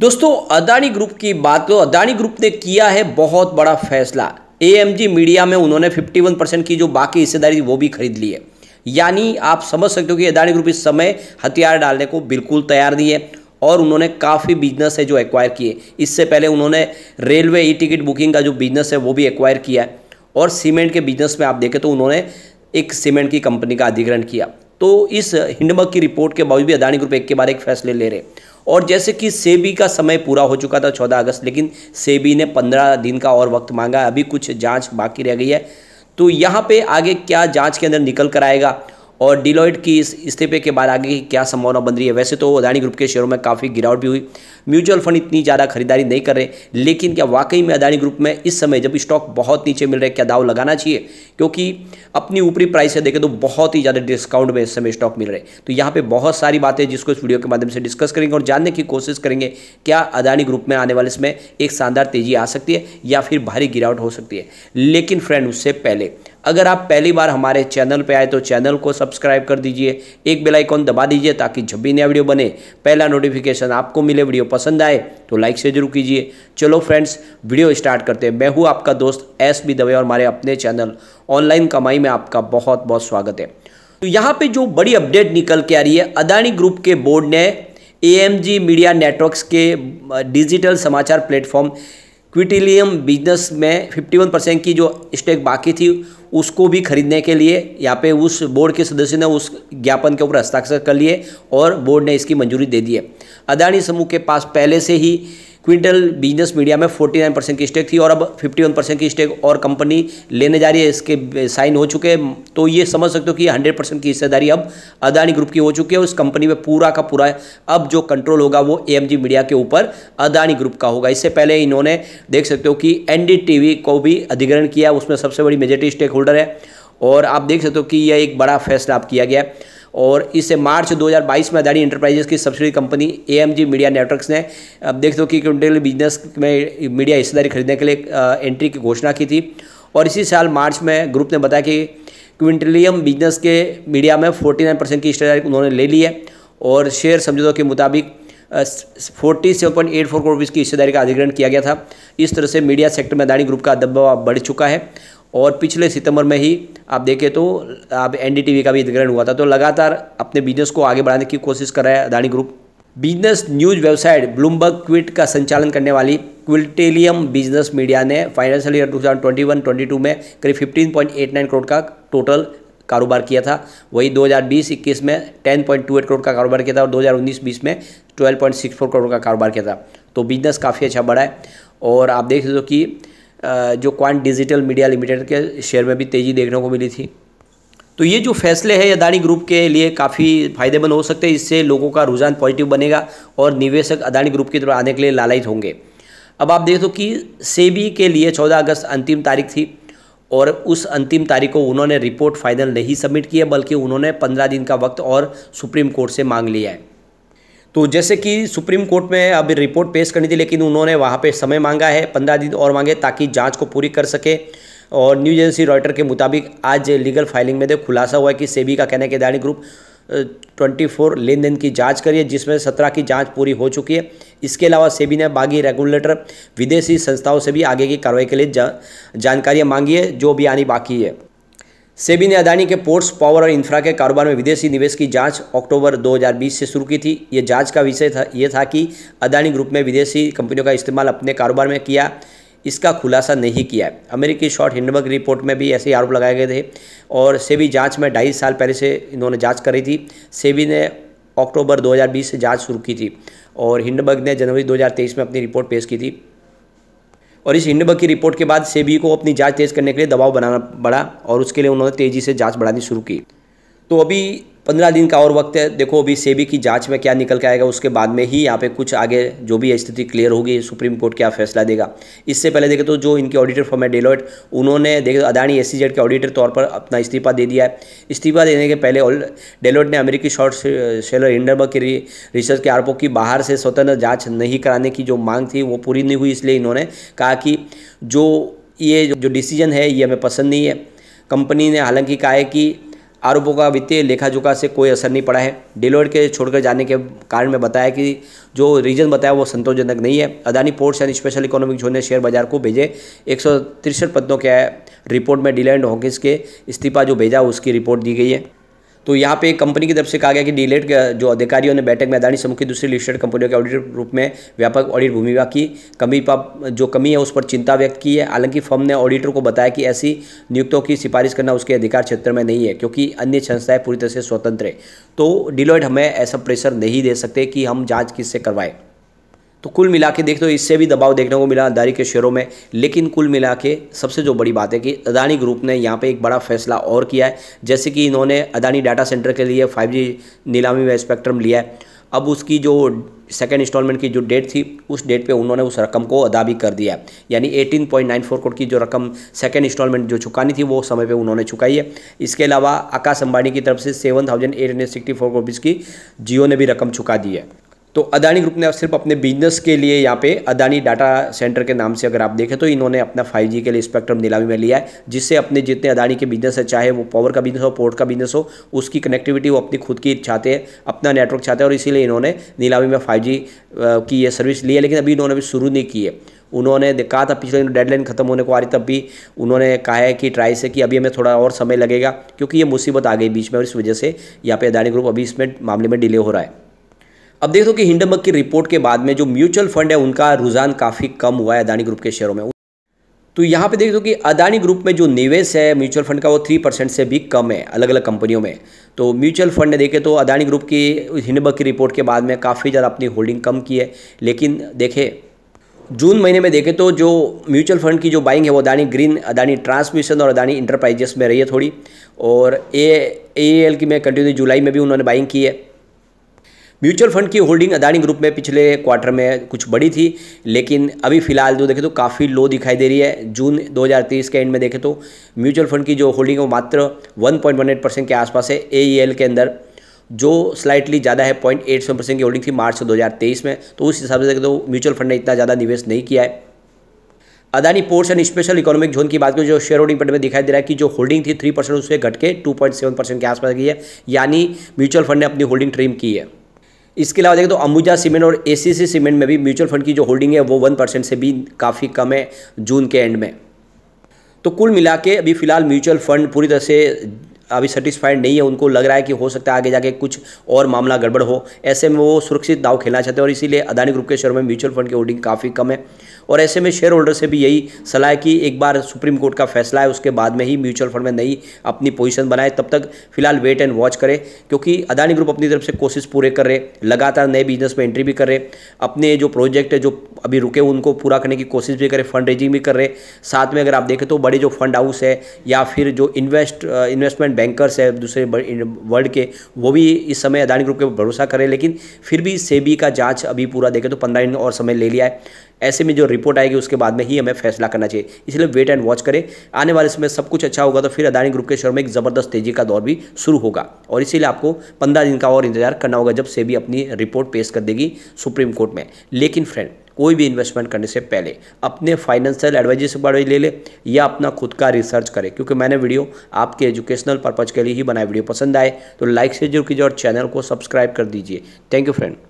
दोस्तों अदानी ग्रुप की बात तो अदानी ग्रुप ने किया है बहुत बड़ा फैसला ए मीडिया में उन्होंने 51 परसेंट की जो बाकी हिस्सेदारी थी वो भी खरीद ली है यानी आप समझ सकते हो कि अदानी ग्रुप इस समय हथियार डालने को बिल्कुल तैयार नहीं है और उन्होंने काफ़ी बिजनेस है जो एक्वायर किए इससे पहले उन्होंने रेलवे ई टिकट बुकिंग का जो बिजनेस है वो भी एक्वायर किया है और सीमेंट के बिजनेस में आप देखें तो उन्होंने एक सीमेंट की कंपनी का अधिग्रहण किया तो इस हिंडमक की रिपोर्ट के बावजूद भी अदानी ग्रुप एक के बाद एक फैसले ले रहे हैं और जैसे कि सेबी का समय पूरा हो चुका था चौदह अगस्त लेकिन सेबी ने पंद्रह दिन का और वक्त मांगा अभी कुछ जाँच बाकी रह गई है तो यहाँ पे आगे क्या जाँच के अंदर निकल कर आएगा और डिलोइट की इस इस्तीफे के बाद आगे की क्या संभावना बन रही है वैसे तो अदानी ग्रुप के शेयरों में काफ़ी गिरावट भी हुई म्यूचुअल फंड इतनी ज़्यादा खरीदारी नहीं कर रहे लेकिन क्या वाकई में अदानी ग्रुप में इस समय जब स्टॉक बहुत नीचे मिल रहे क्या दाव लगाना चाहिए क्योंकि अपनी ऊपरी प्राइस से देखें तो बहुत ही ज़्यादा डिस्काउंट में इस समय स्टॉक मिल रहे तो यहाँ पर बहुत सारी बातें जिसको इस वीडियो के माध्यम से डिस्कस करेंगे और जानने की कोशिश करेंगे क्या अदानी ग्रुप में आने वाले इसमें एक शानदार तेजी आ सकती है या फिर भारी गिरावट हो सकती है लेकिन फ्रेंड उससे पहले अगर आप पहली बार हमारे चैनल पर आए तो चैनल को सब्सक्राइब कर दीजिए एक बेल आइकॉन दबा दीजिए ताकि जब भी नया वीडियो बने पहला नोटिफिकेशन आपको मिले वीडियो पसंद आए तो लाइक से जरूर कीजिए चलो फ्रेंड्स वीडियो स्टार्ट करते हैं मैं हूँ आपका दोस्त एस बी दवे और हमारे अपने चैनल ऑनलाइन कमाई में आपका बहुत बहुत स्वागत है तो यहाँ पे जो बड़ी अपडेट निकल के आ रही है अदानी ग्रुप के बोर्ड ने ए मीडिया नेटवर्क्स के डिजिटल समाचार प्लेटफॉर्म क्विटिलियम बिजनेस में 51 परसेंट की जो स्टेक बाकी थी उसको भी खरीदने के लिए यहाँ पे उस बोर्ड के सदस्य ने उस ज्ञापन के ऊपर हस्ताक्षर कर लिए और बोर्ड ने इसकी मंजूरी दे दी है अदानी समूह के पास पहले से ही क्विंटल बिजनेस मीडिया में 49 परसेंट की स्टेक थी और अब 51 परसेंट की स्टेक और कंपनी लेने जा रही है इसके साइन हो चुके हैं तो ये समझ सकते हो कि हंड्रेड परसेंट की हिस्सेदारी अब अदानी ग्रुप की हो चुकी है उस कंपनी में पूरा का पूरा अब जो कंट्रोल होगा वो ए मीडिया के ऊपर अदानी ग्रुप का होगा इससे पहले इन्होंने देख सकते हो कि एन को भी अधिग्रहण किया उसमें सबसे बड़ी मेजोरिटी स्टेक होल्डर है और आप देख सकते हो कि यह एक बड़ा फैसला आप किया गया है और इसे मार्च 2022 में अदानी इंटरप्राइजेस की subsidy company AMG media networks ने अब देख दो कि क्विंटल बिजनेस में मीडिया हिस्सेदारी खरीदने के लिए एंट्री की घोषणा की थी और इसी साल मार्च में ग्रुप ने बताया कि क्विंटलियम बिजनेस के मीडिया में 49 परसेंट की हिस्सेदारी उन्होंने ले ली है और शेयर समझौतों के मुताबिक forty seven point eight four crore की हिस्सेदारी का अधिग्रहण किया गया था इस तरह से मीडिया सेक्टर में अदानी ग्रुप का दबदबा बढ़ चुका है और पिछले सितंबर में ही आप देखें तो आप एनडीटीवी का भी अधिग्रहण हुआ था तो लगातार अपने बिजनेस को आगे बढ़ाने की कोशिश कर रहा है Adani group business news website Bloomberg Quint का संचालन करने वाली क्विल्टेलियम बिजनेस मीडिया ने फाइनेंशियल ईयर 2021-22 में करीब 15.89 करोड़ का टोटल कारोबार किया था वही 2020-21 में 10.28 करोड़ का कारोबार किया था और 2019-20 में 12.64 करोड़ का कारोबार किया था तो बिजनेस काफ़ी अच्छा बढ़ा है और आप देख सकते हो कि जो क्वांट डिजिटल मीडिया लिमिटेड के शेयर में भी तेज़ी देखने को मिली थी तो ये जो फैसले हैं अदानी ग्रुप के लिए काफ़ी फायदेमंद हो सकते हैं इससे लोगों का रुझान पॉजिटिव बनेगा और निवेशक अदानी ग्रुप की तरफ आने के लिए लालयित होंगे अब आप देखो कि सेबी के लिए 14 अगस्त अंतिम तारीख थी और उस अंतिम तारीख को उन्होंने रिपोर्ट फाइनल नहीं सबमिट किया बल्कि उन्होंने पंद्रह दिन का वक्त और सुप्रीम कोर्ट से मांग लिया है तो जैसे कि सुप्रीम कोर्ट में अभी रिपोर्ट पेश करनी थी लेकिन उन्होंने वहाँ पे समय मांगा है पंद्रह दिन और मांगे ताकि जांच को पूरी कर सके और न्यूज एजेंसी रॉयटर के मुताबिक आज लीगल फाइलिंग में खुलासा हुआ है कि सेबी का कहना है कि अदानी ग्रुप ट्वेंटी फोर लेन देन की जांच करिए जिसमें सत्रह की जांच पूरी हो चुकी है इसके अलावा सेबी ने बागी रेगुलेटर विदेशी संस्थाओं से भी आगे की कार्रवाई के लिए जा, जानकारियाँ मांगी है जो भी आनी बाकी है सेबी ने अदानी के पोर्ट्स पावर और इंफ्रा के कारोबार में विदेशी निवेश की जांच अक्टूबर 2020 से शुरू की थी ये जांच का विषय था ये था कि अदानी ग्रुप में विदेशी कंपनियों का इस्तेमाल अपने कारोबार में किया इसका खुलासा नहीं किया है अमेरिकी शॉर्ट हिंडबर्ग रिपोर्ट में भी ऐसे आरोप लगाए गए थे और सेबी जाँच में ढाई साल पहले से इन्होंने जाँच करी थी सेबी ने अक्टूबर दो से जाँच शुरू की थी और हिंडबर्ग ने जनवरी दो में अपनी रिपोर्ट पेश की थी और इस हिंडबक की रिपोर्ट के बाद सेबी को अपनी जाँच तेज़ करने के लिए दबाव बनाना पड़ा और उसके लिए उन्होंने तेज़ी से जाँच बढ़ानी शुरू की तो अभी पंद्रह दिन का और वक्त है देखो अभी सेबी की जांच में क्या निकल के आएगा उसके बाद में ही यहाँ पे कुछ आगे जो भी स्थिति क्लियर होगी सुप्रीम कोर्ट क्या फैसला देगा इससे पहले देखें तो जो इनके ऑडिटर फॉर्म है डेलोइट उन्होंने देखे तो अदानी एस के ऑडिटर तौर पर अपना इस्तीफा दे दिया है इस्तीफा देने के पहले डेलोइट ने अमेरिकी शॉर्ट सेलर इंडरबर्ग के रिसर्च के आरोपों की बाहर से स्वतंत्र जाँच नहीं कराने की जो मांग थी वो पूरी नहीं हुई इसलिए इन्होंने कहा कि जो ये जो डिसीजन है ये हमें पसंद नहीं है कंपनी ने हालांकि कहा है कि आरोपों का वित्तीय लेखा जोखा से कोई असर नहीं पड़ा है डिलोइट के छोड़कर जाने के कारण में बताया कि जो रीजन बताया वो संतोषजनक नहीं है Adani ports and special economic zone ने शेयर बाजार को भेजे एक पदों के रिपोर्ट में डिलैंड हॉकिस के इस्तीफा जो भेजा उसकी रिपोर्ट दी गई है तो यहाँ पे कंपनी की तरफ से कहा गया कि डीलेट जो अधिकारियों ने बैठक में अदानी समूह की दूसरी लिस्टेड कंपनियों के ऑडिट रूप में व्यापक ऑडिट भूमिका की कमी पर जो कमी है उस पर चिंता व्यक्त की है हालांकि फर्म ने ऑडिटर को बताया कि ऐसी नियुक्तों की सिफारिश करना उसके अधिकार क्षेत्र में नहीं है क्योंकि अन्य संस्थाएं पूरी तरह से स्वतंत्र है तो डिलोइट हमें ऐसा प्रेशर नहीं दे सकते कि हम जाँच किससे करवाएं तो कुल मिला के देखते हो इससे भी दबाव देखने को मिला अदानी के शेयरों में लेकिन कुल मिला के सबसे जो बड़ी बात है कि अदानी ग्रुप ने यहाँ पे एक बड़ा फैसला और किया है जैसे कि इन्होंने अदानी डाटा सेंटर के लिए 5G नीलामी में स्पेक्ट्रम लिया है अब उसकी जो सेकेंड इंस्टॉलमेंट की जो डेट थी उस डेट पे उन्होंने उस रकम को अदा भी कर दिया यानी 18.94 करोड़ की जो रकम सेकेंड इंस्टॉलमेंट जो चुकानी थी वो समय पे उन्होंने चुकाई है इसके अलावा आकाश अंबानी की तरफ से seven thousand eight hundred sixty four की जियो ने भी रकम चुका दी है तो अदानी ग्रुप ने सिर्फ अपने बिजनेस के लिए यहाँ पे अदानी डाटा सेंटर के नाम से अगर आप देखें तो इन्होंने अपना जी के लिए स्पेक्ट्रम नीलामी में लिया है जिससे अपने जितने अदानी के बिजनेस है चाहे वो पावर का बिजनेस हो पोर्ट का बिजनेस हो उसकी कनेक्टिविटी वो अपनी खुद की चाहते हैं अपना नेटवर्क चाहते हैं और इसीलिए इन्होंने नीलामी में फाइव की ये सर्विस ली है लेकिन अभी इन्होंने अभी शुरू नहीं की है उन्होंने कहा था पिछले डेडलाइन खत्म होने को आ रही तब भी उन्होंने कहा है कि ट्राई से कि अभी हमें थोड़ा और समय लगेगा क्योंकि ये मुसीबत आ गई बीच में और इस वजह से यहाँ पे अदानी ग्रुप अभी इसमें मामले में डिले हो रहा है अब देखो कि हिंडमक की रिपोर्ट के बाद में जो म्यूचुअल फंड है उनका रुझान काफ़ी कम हुआ है अदानी ग्रुप के शेयरों में तो यहाँ पे देख दो कि अदानी ग्रुप में जो निवेश है म्यूचुअल फंड का वो थ्री परसेंट से भी कम है अलग अलग कंपनियों में तो म्यूचुअल फंड ने देखे तो अदानी ग्रुप की हिंडबक की रिपोर्ट के बाद में काफ़ी ज़्यादा अपनी होल्डिंग कम की है लेकिन देखें जून महीने में देखें तो जो म्यूचुअल फंड की जो बाइंग है वो अदानी ग्रीन अदानी ट्रांसमिशन और अदानी इंटरप्राइजेस में रही है थोड़ी और ए ए एल की में कंटिन्यू जुलाई में भी उन्होंने बाइंग की है म्यूचुअल फंड की होल्डिंग अदानी ग्रुप में पिछले क्वार्टर में कुछ बड़ी थी लेकिन अभी फिलहाल जो देखें तो काफ़ी लो दिखाई दे रही है जून 2023 के एंड में देखें तो म्यूचुअल फंड की जो होल्डिंग है वो मात्र 1.18 परसेंट के आसपास है ए e के अंदर जो स्लाइटली ज़्यादा है पॉइंट एट सेवन परसेंट की होल्डिंग थी मार्च दो में तो उस हिसाब से देखें तो म्यूचुअल फंड ने इतना ज़्यादा निवेश नहीं किया है Adani ports and special economic zone की बात करें जो शेयर होल्डिंग पट में दिखाई दे रहा है कि जो होल्डिंग थी थ्री परसेंट उससे घट के टू पॉइंट सेवन परसेंट के आसपास की है यानी म्यूचुअल फंड ने अपनी होल्डिंग ट्रिम की है इसके अलावा देखें तो अंबुजा सीमेंट और एसीसी सीमेंट में भी म्यूचुअल फंड की जो होल्डिंग है वो वन परसेंट से भी काफ़ी कम है जून के एंड में तो कुल मिला के अभी फिलहाल म्यूचुअल फंड पूरी तरह से अभी सेटिस्फाइड नहीं है उनको लग रहा है कि हो सकता है आगे जाके कुछ और मामला गड़बड़ हो ऐसे में वो सुरक्षित दाव खेलना चाहते हैं और इसीलिए अदानी ग्रुप के शेयर में म्यूचुअल फंड की होल्डिंग काफ़ी कम है और ऐसे में शेयर होल्डर से भी यही सलाह कि एक बार सुप्रीम कोर्ट का फैसला है उसके बाद में ही म्यूचुअल फंड में नई अपनी पोजिशन बनाए तब तक फिलहाल वेट एंड वॉच करें क्योंकि अदानी ग्रुप अपनी तरफ से कोशिश पूरे कर रहे लगातार नए बिजनेस में एंट्री भी कर रहे अपने जो प्रोजेक्ट है जो अभी रुके उनको पूरा करने की कोशिश भी करें फंड रेजिंग भी कर रहे साथ में अगर आप देखें तो बड़े जो फंड हाउस है या फिर जो इन्वेस्ट इन्वेस्टमेंट बैंकर्स है दूसरे वर्ल्ड के वो भी इस समय अदानी ग्रुप के भरोसा करें लेकिन फिर भी सेबी का जांच अभी पूरा देखें तो पंद्रह दिन और समय ले लिया है ऐसे में जो रिपोर्ट आएगी उसके बाद में ही हमें फैसला करना चाहिए इसलिए वेट एंड वॉच करें आने वाले समय सब कुछ अच्छा होगा तो फिर अदानी ग्रुप के शेयर में एक ज़बरदस्त तेजी का दौर भी शुरू होगा और इसीलिए आपको पंद्रह दिन का और इंतजार करना होगा जब से भी अपनी रिपोर्ट पेश कर देगी सुप्रीम कोर्ट में लेकिन फ्रेंड कोई भी इन्वेस्टमेंट करने से पहले अपने फाइनेंशियल एडवाइजर से बड़े ले ले या अपना खुद का रिसर्च करें क्योंकि मैंने वीडियो आपके एजुकेशनल पर्पज़ के लिए ही बनाया वीडियो पसंद आए तो लाइक से जरूर कीजिए और चैनल को सब्सक्राइब कर दीजिए थैंक यू फ्रेंड